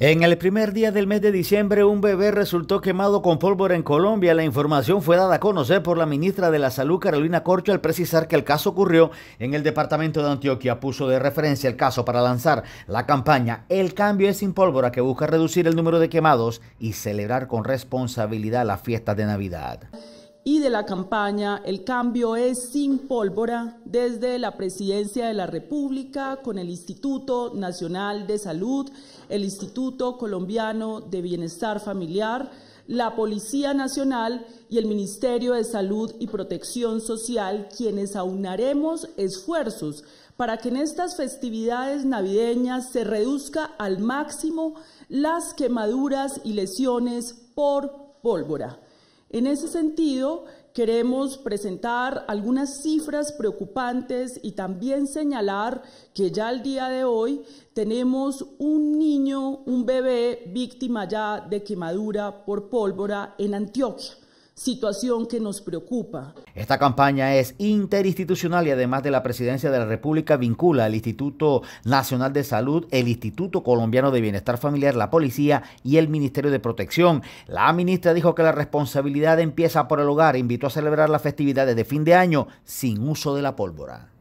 En el primer día del mes de diciembre, un bebé resultó quemado con pólvora en Colombia. La información fue dada a conocer por la ministra de la Salud, Carolina Corcho, al precisar que el caso ocurrió en el departamento de Antioquia. Puso de referencia el caso para lanzar la campaña El cambio es sin pólvora, que busca reducir el número de quemados y celebrar con responsabilidad las fiestas de Navidad y de la campaña El cambio es sin pólvora desde la Presidencia de la República con el Instituto Nacional de Salud, el Instituto Colombiano de Bienestar Familiar, la Policía Nacional y el Ministerio de Salud y Protección Social, quienes aunaremos esfuerzos para que en estas festividades navideñas se reduzca al máximo las quemaduras y lesiones por pólvora. En ese sentido, queremos presentar algunas cifras preocupantes y también señalar que ya al día de hoy tenemos un niño, un bebé víctima ya de quemadura por pólvora en Antioquia situación que nos preocupa. Esta campaña es interinstitucional y además de la Presidencia de la República vincula al Instituto Nacional de Salud, el Instituto Colombiano de Bienestar Familiar, la Policía y el Ministerio de Protección. La ministra dijo que la responsabilidad empieza por el hogar, e invitó a celebrar las festividades de fin de año sin uso de la pólvora.